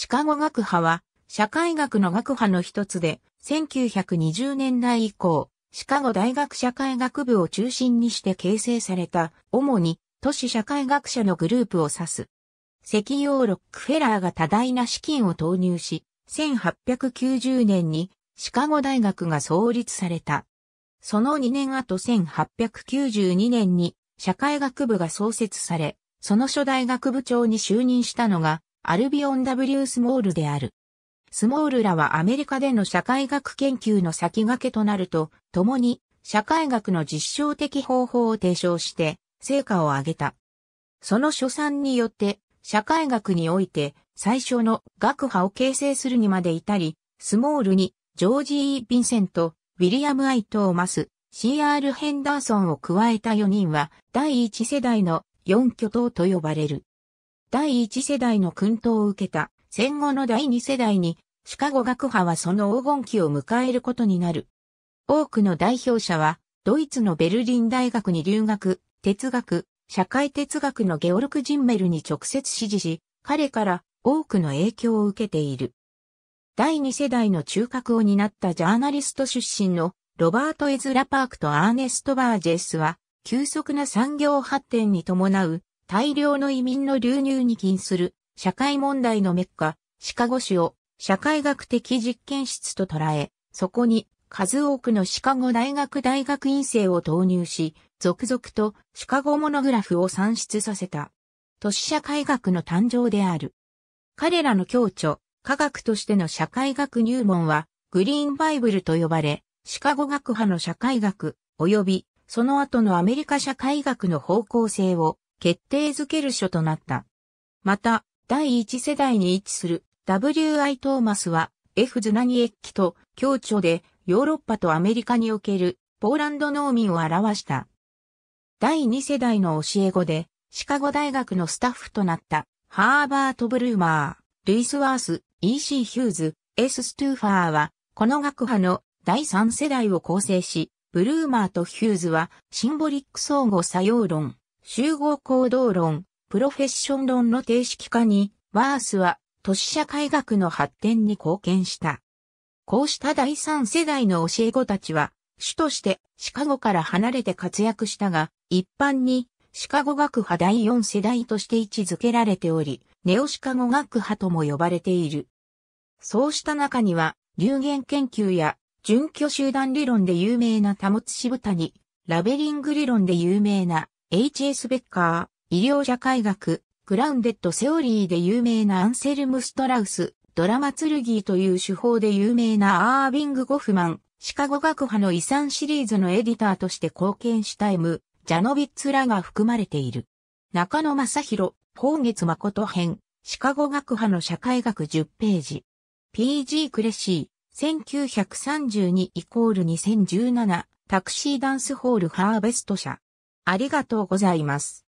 シカゴ学派は、社会学の学派の一つで、1920年代以降、シカゴ大学社会学部を中心にして形成された、主に都市社会学者のグループを指す。石油ロックフェラーが多大な資金を投入し、1890年にシカゴ大学が創立された。その2年後1892年に社会学部が創設され、その初代学部長に就任したのがアルビオン W スモールである。スモールらはアメリカでの社会学研究の先駆けとなると、共に社会学の実証的方法を提唱して、成果を上げた。その所産によって、社会学において最初の学派を形成するにまで至り、スモールにジョージ・ー・ヴィンセント、ウィリアム・アイ・トーマス、C.R. ヘンダーソンを加えた4人は第一世代の四巨頭と呼ばれる。第1世代の訓導を受けた戦後の第2世代にシカゴ学派はその黄金期を迎えることになる。多くの代表者はドイツのベルリン大学に留学、哲学、社会哲学のゲオルク・ジンメルに直接支持し、彼から多くの影響を受けている。第2世代の中核を担ったジャーナリスト出身のロバート・エズラ・パークとアーネスト・バージェスは、急速な産業発展に伴う大量の移民の流入に起因する社会問題のメッカ、シカゴ市を社会学的実験室と捉え、そこに数多くのシカゴ大学大学院生を投入し、続々とシカゴモノグラフを算出させた。都市社会学の誕生である。彼らの共著、科学としての社会学入門は、グリーンバイブルと呼ばれ、シカゴ学派の社会学、及び、その後のアメリカ社会学の方向性を決定づける書となった。また、第一世代に位置する W.I. トーマスは F ズナニエッキと共著でヨーロッパとアメリカにおけるポーランド農民を表した。第2世代の教え子でシカゴ大学のスタッフとなったハーバート・ブルーマー、ルイス・ワース、E.C. ヒューズ、S. ストゥーファーはこの学派の第3世代を構成し、ブルーマーとヒューズはシンボリック相互作用論、集合行動論、プロフェッション論の定式化に、ワースは都市社会学の発展に貢献した。こうした第三世代の教え子たちは、主としてシカゴから離れて活躍したが、一般にシカゴ学派第四世代として位置づけられており、ネオシカゴ学派とも呼ばれている。そうした中には、流言研究や、準拠集団理論で有名なタモツシブタラベリング理論で有名な H.S. ベッカー、医療社会学、グラウンデッドセオリーで有名なアンセルム・ストラウス、ドラマツルギーという手法で有名なアービング・ゴフマン、シカゴ学派の遺産シリーズのエディターとして貢献した M、ジャノビッツらが含まれている。中野正宏、宝月誠編、シカゴ学派の社会学10ページ。P.G. クレシー、1932イコール2017、タクシーダンスホールハーベスト社。ありがとうございます。